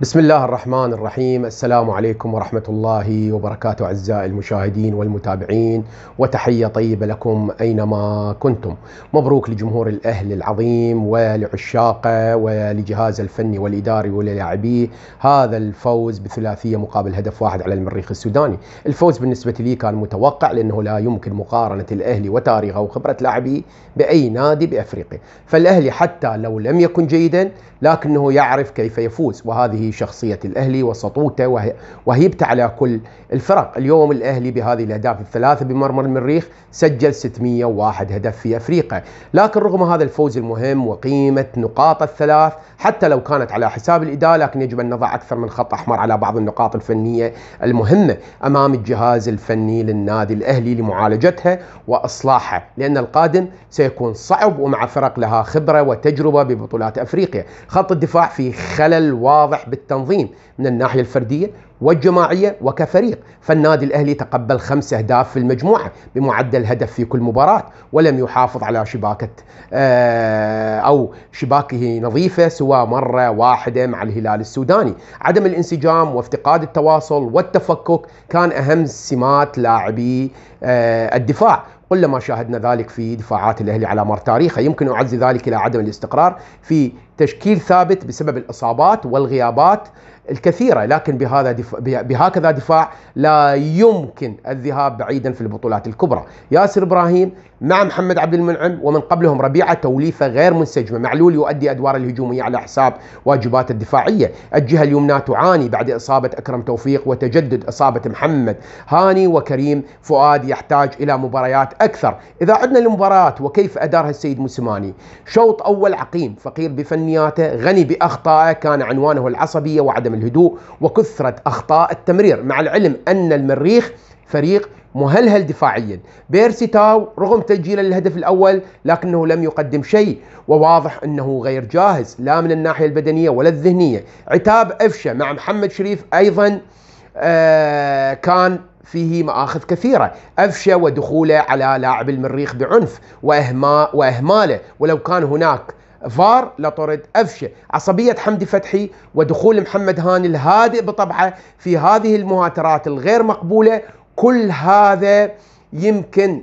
بسم الله الرحمن الرحيم السلام عليكم ورحمة الله وبركاته أعزائي المشاهدين والمتابعين وتحية طيبة لكم أينما كنتم مبروك لجمهور الأهل العظيم ولعشاقه ولجهاز الفني والإداري وللاعبيه هذا الفوز بثلاثية مقابل هدف واحد على المريخ السوداني الفوز بالنسبة لي كان متوقع لأنه لا يمكن مقارنة الأهلي وتاريخه وخبرة لاعبيه بأي نادي بأفريقيا فالأهلي حتى لو لم يكن جيدا لكنه يعرف كيف يفوز وهذه شخصية الأهلي وسطوته وهيبته على كل الفرق اليوم الأهلي بهذه الأهداف الثلاثة بمرمر المريخ سجل 601 هدف في أفريقيا لكن رغم هذا الفوز المهم وقيمة نقاط الثلاث حتى لو كانت على حساب الإداء لكن يجب أن نضع أكثر من خط أحمر على بعض النقاط الفنية المهمة أمام الجهاز الفني للنادي الأهلي لمعالجتها وإصلاحها لأن القادم سيكون صعب ومع فرق لها خبرة وتجربة ببطولات أفريقيا خط الدفاع في خلل واضح بالتنظيم من الناحية الفردية والجماعية وكفريق فالنادي الأهلي تقبل خمس أهداف في المجموعة بمعدل هدف في كل مباراة ولم يحافظ على شباكة آه، أو شباكه نظيفة سوى مرة واحدة مع الهلال السوداني عدم الانسجام وافتقاد التواصل والتفكك كان أهم سمات لاعبي آه، الدفاع قلما شاهدنا ذلك في دفاعات الأهلي على مر تاريخه يمكن أعزي ذلك إلى عدم الاستقرار في تشكيل ثابت بسبب الإصابات والغيابات الكثيره لكن بهذا دفاع بهكذا دفاع لا يمكن الذهاب بعيدا في البطولات الكبرى ياسر ابراهيم مع محمد عبد المنعم ومن قبلهم ربيعه توليفه غير منسجمه معلول يؤدي ادوار الهجوميه على حساب واجبات الدفاعيه الجهه اليمنى تعاني بعد اصابه اكرم توفيق وتجدد اصابه محمد هاني وكريم فؤاد يحتاج الى مباريات اكثر اذا عدنا للمباريات وكيف ادارها السيد موسيماني شوط اول عقيم فقير بفنياته غني باخطائه كان عنوانه العصبيه وعدم عدم الهدوء وكثرة أخطاء التمرير مع العلم أن المريخ فريق مهلهل دفاعيا بيرسي تاو رغم تسجيله للهدف الأول لكنه لم يقدم شيء وواضح أنه غير جاهز لا من الناحية البدنية ولا الذهنية عتاب أفشة مع محمد شريف أيضا آه كان فيه مآخذ كثيرة أفشى ودخوله على لاعب المريخ بعنف وإهماله ولو كان هناك فار لطرد أفشة عصبية حمدي فتحي ودخول محمد هاني الهادئ بطبعه في هذه المهاترات الغير مقبولة كل هذا يمكن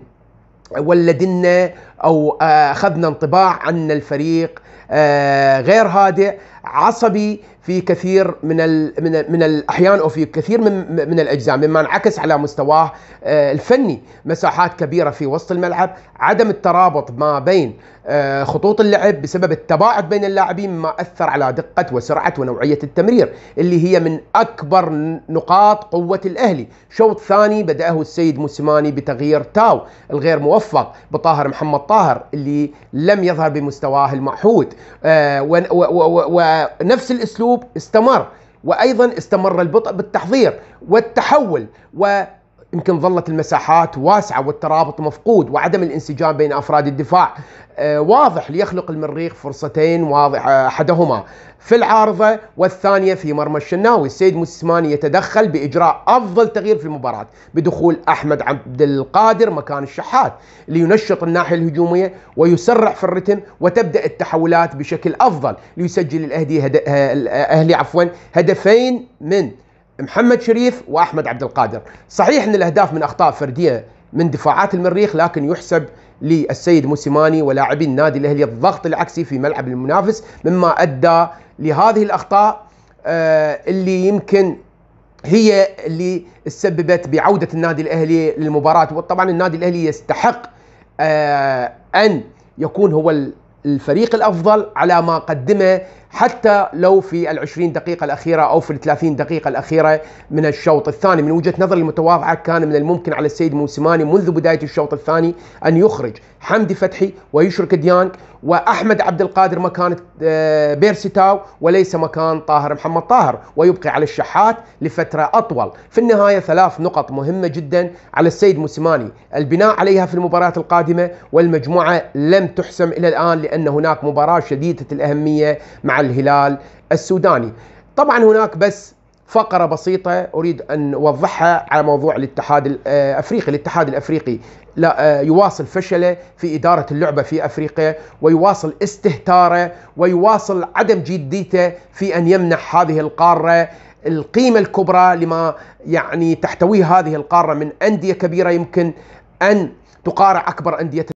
ولد لنا او آه، اخذنا انطباع عن الفريق آه، غير هادئ عصبي في كثير من من من الاحيان او في كثير من من الاجزاء مما انعكس على مستواه آه، الفني، مساحات كبيره في وسط الملعب، عدم الترابط ما بين خطوط اللعب بسبب التباعد بين اللاعبين مما اثر على دقه وسرعه ونوعيه التمرير اللي هي من اكبر نقاط قوه الاهلي، شوط ثاني بداه السيد موسيماني بتغيير تاو الغير موفق بطاهر محمد طاهر اللي لم يظهر بمستواه المعهود آه، ونفس الاسلوب استمر وايضا استمر البطء بالتحضير والتحول و يمكن ظلت المساحات واسعة والترابط مفقود وعدم الانسجام بين أفراد الدفاع آه، واضح ليخلق المريخ فرصتين واضحة آه، أحدهما في العارضة والثانية في مرمى الشناوي السيد موسيماني يتدخل بإجراء أفضل تغيير في المباراة بدخول أحمد عبد القادر مكان الشحات لينشط الناحية الهجومية ويسرع في الرتم وتبدأ التحولات بشكل أفضل ليسجل الأهلي, هد... آه، الأهلي عفوا هدفين من محمد شريف واحمد عبد القادر صحيح ان الاهداف من اخطاء فرديه من دفاعات المريخ لكن يحسب للسيد موسيماني ولاعبي النادي الاهلي الضغط العكسي في ملعب المنافس مما ادى لهذه الاخطاء آه، اللي يمكن هي اللي سببت بعوده النادي الاهلي للمباراه وطبعا النادي الاهلي يستحق آه، ان يكون هو الفريق الافضل على ما قدمه حتى لو في العشرين دقيقة الأخيرة أو في الثلاثين دقيقة الأخيرة من الشوط الثاني من وجهة نظري المتواضعة كان من الممكن على السيد موسيماني منذ بداية الشوط الثاني أن يخرج حمدي فتحي ويشرك ديانج وأحمد عبد القادر مكان آه، بيرسيتاو وليس مكان طاهر محمد طاهر ويبقي على الشحات لفترة أطول في النهاية ثلاث نقط مهمة جدا على السيد موسيماني البناء عليها في المباراة القادمة والمجموعة لم تحسم إلى الآن لأن هناك مباراة شديدة الأهمية مع الهلال السوداني طبعا هناك بس فقرة بسيطة أريد أن أوضحها على موضوع الاتحاد الأفريقي آه، الاتحاد الأفريقي لا آه، يواصل فشله في إدارة اللعبة في أفريقيا ويواصل استهتاره ويواصل عدم جديته في أن يمنح هذه القارة القيمة الكبرى لما يعني تحتويه هذه القارة من أندية كبيرة يمكن أن تقارع أكبر أندية